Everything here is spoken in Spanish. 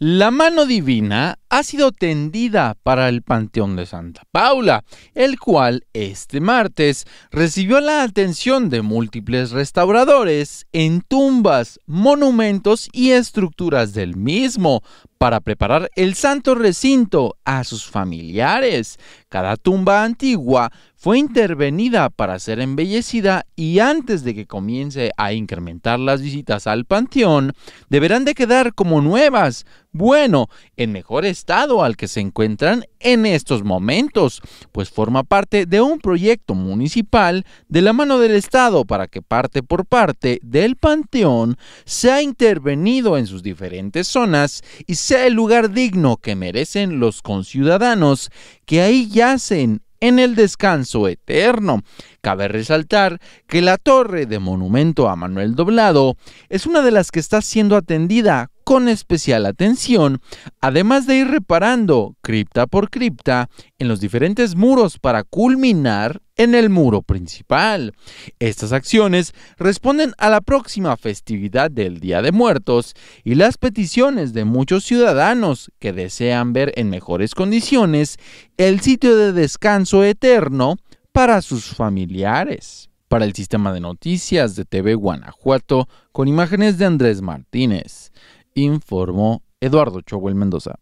La mano divina ha sido tendida para el Panteón de Santa Paula, el cual este martes recibió la atención de múltiples restauradores en tumbas, monumentos y estructuras del mismo para preparar el santo recinto a sus familiares. Cada tumba antigua fue intervenida para ser embellecida y antes de que comience a incrementar las visitas al panteón, deberán de quedar como nuevas, bueno, en mejor estado al que se encuentran en estos momentos, pues forma parte de un proyecto municipal de la mano del Estado para que parte por parte del panteón sea intervenido en sus diferentes zonas y se sea el lugar digno que merecen los conciudadanos que ahí yacen en el descanso eterno. Cabe resaltar que la torre de monumento a Manuel Doblado es una de las que está siendo atendida con especial atención, además de ir reparando cripta por cripta en los diferentes muros para culminar en el muro principal. Estas acciones responden a la próxima festividad del Día de Muertos y las peticiones de muchos ciudadanos que desean ver en mejores condiciones el sitio de descanso eterno para sus familiares. Para el sistema de noticias de TV Guanajuato, con imágenes de Andrés Martínez informó Eduardo Chowel Mendoza.